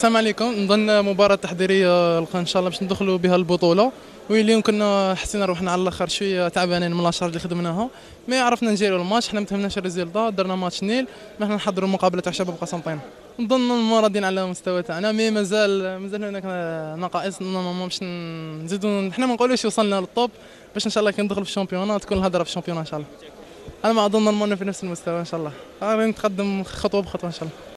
السلام عليكم نظن مباراة تحضيرية ان شاء الله باش ندخلوا بها البطولة واليوم كنا حسينا روحنا على الاخر شويه تعبانين من الاشهر اللي خدمناها ما عرفنا نجيرو الماتش حنا ما تهمناش الريزلتا درنا ماتش نيل حنا نحضروا مقابله تاع شباب قسنطين نظن راضيين على المستوى تاعنا مي مازال مازال هناك نقائص ما باش نزيدو حنا ما نقولوش وصلنا للطوب باش ان شاء الله كي ندخل في الشامبيونات تكون الهضره في الشامبيونات ان شاء الله انا ما اظن المانيا في نفس المستوى ان شاء الله غادي نتقدم خطوه بخطوه ان شاء الله